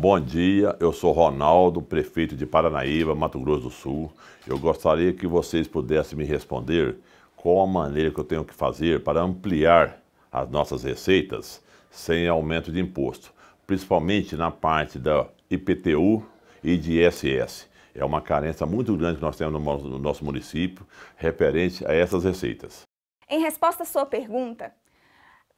Bom dia, eu sou Ronaldo, prefeito de Paranaíba, Mato Grosso do Sul. Eu gostaria que vocês pudessem me responder qual a maneira que eu tenho que fazer para ampliar as nossas receitas sem aumento de imposto, principalmente na parte da IPTU e de ISS. É uma carência muito grande que nós temos no nosso município referente a essas receitas. Em resposta à sua pergunta,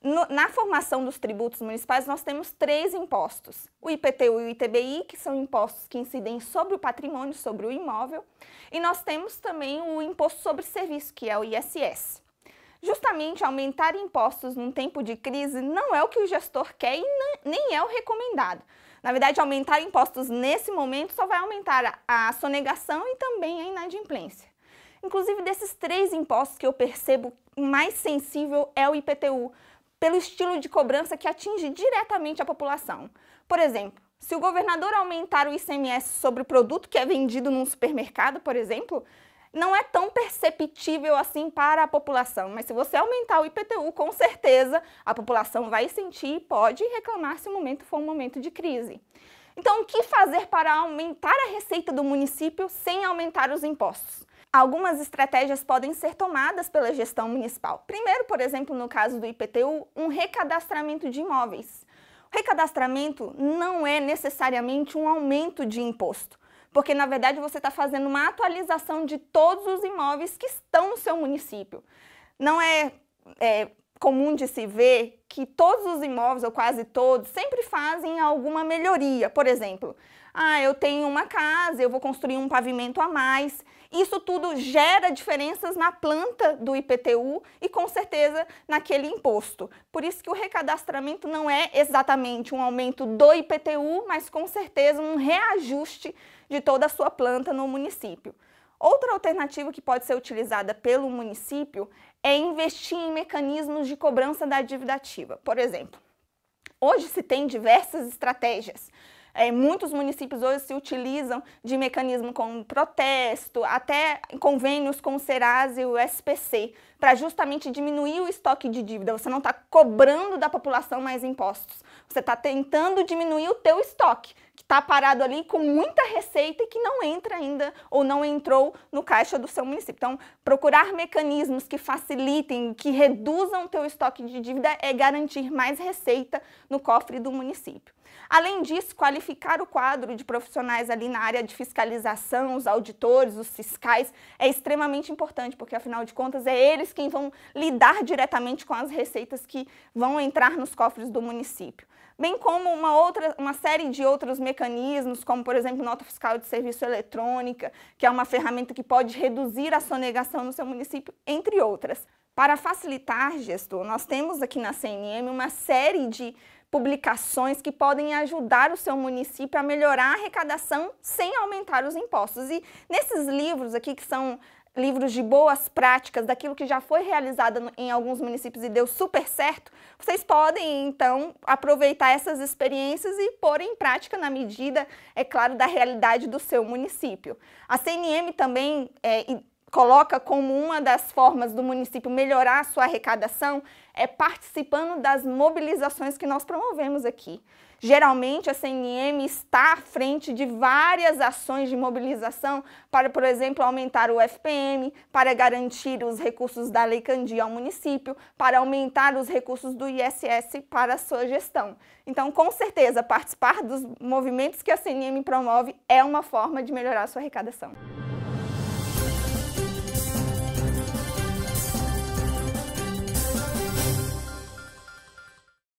no, na formação dos tributos municipais, nós temos três impostos: o IPTU e o ITBI, que são impostos que incidem sobre o patrimônio, sobre o imóvel, e nós temos também o imposto sobre serviço, que é o ISS. Justamente aumentar impostos num tempo de crise não é o que o gestor quer e nem é o recomendado. Na verdade, aumentar impostos nesse momento só vai aumentar a sonegação e também a inadimplência. Inclusive, desses três impostos que eu percebo mais sensível é o IPTU, pelo estilo de cobrança que atinge diretamente a população. Por exemplo, se o governador aumentar o ICMS sobre o produto que é vendido num supermercado, por exemplo, não é tão perceptível assim para a população, mas se você aumentar o IPTU, com certeza a população vai sentir e pode reclamar se o momento for um momento de crise. Então, o que fazer para aumentar a receita do município sem aumentar os impostos? Algumas estratégias podem ser tomadas pela gestão municipal. Primeiro, por exemplo, no caso do IPTU, um recadastramento de imóveis. O recadastramento não é necessariamente um aumento de imposto, porque na verdade você está fazendo uma atualização de todos os imóveis que estão no seu município. Não é, é comum de se ver que todos os imóveis, ou quase todos, sempre fazem alguma melhoria. Por exemplo, ah, eu tenho uma casa, eu vou construir um pavimento a mais. Isso tudo gera diferenças na planta do IPTU e com certeza naquele imposto. Por isso que o recadastramento não é exatamente um aumento do IPTU, mas com certeza um reajuste de toda a sua planta no município. Outra alternativa que pode ser utilizada pelo município é investir em mecanismos de cobrança da dívida ativa. Por exemplo, hoje se tem diversas estratégias. É, muitos municípios hoje se utilizam de mecanismo como protesto, até convênios com o Serasa e o SPC, para justamente diminuir o estoque de dívida. Você não está cobrando da população mais impostos, você está tentando diminuir o teu estoque que está parado ali com muita receita e que não entra ainda ou não entrou no caixa do seu município. Então, procurar mecanismos que facilitem, que reduzam o teu estoque de dívida é garantir mais receita no cofre do município. Além disso, qualificar o quadro de profissionais ali na área de fiscalização, os auditores, os fiscais, é extremamente importante, porque afinal de contas é eles quem vão lidar diretamente com as receitas que vão entrar nos cofres do município. Bem como uma outra uma série de outros mecanismos mecanismos, como, por exemplo, nota fiscal de serviço eletrônica, que é uma ferramenta que pode reduzir a sonegação no seu município, entre outras. Para facilitar, gestor, nós temos aqui na CNM uma série de publicações que podem ajudar o seu município a melhorar a arrecadação sem aumentar os impostos. E nesses livros aqui, que são livros de boas práticas, daquilo que já foi realizado em alguns municípios e deu super certo, vocês podem então aproveitar essas experiências e pôr em prática na medida, é claro, da realidade do seu município. A CNM também é, coloca como uma das formas do município melhorar a sua arrecadação é participando das mobilizações que nós promovemos aqui. Geralmente a CNM está à frente de várias ações de mobilização para, por exemplo, aumentar o FPM, para garantir os recursos da Lei Candia ao município, para aumentar os recursos do ISS para a sua gestão. Então, com certeza, participar dos movimentos que a CNM promove é uma forma de melhorar a sua arrecadação.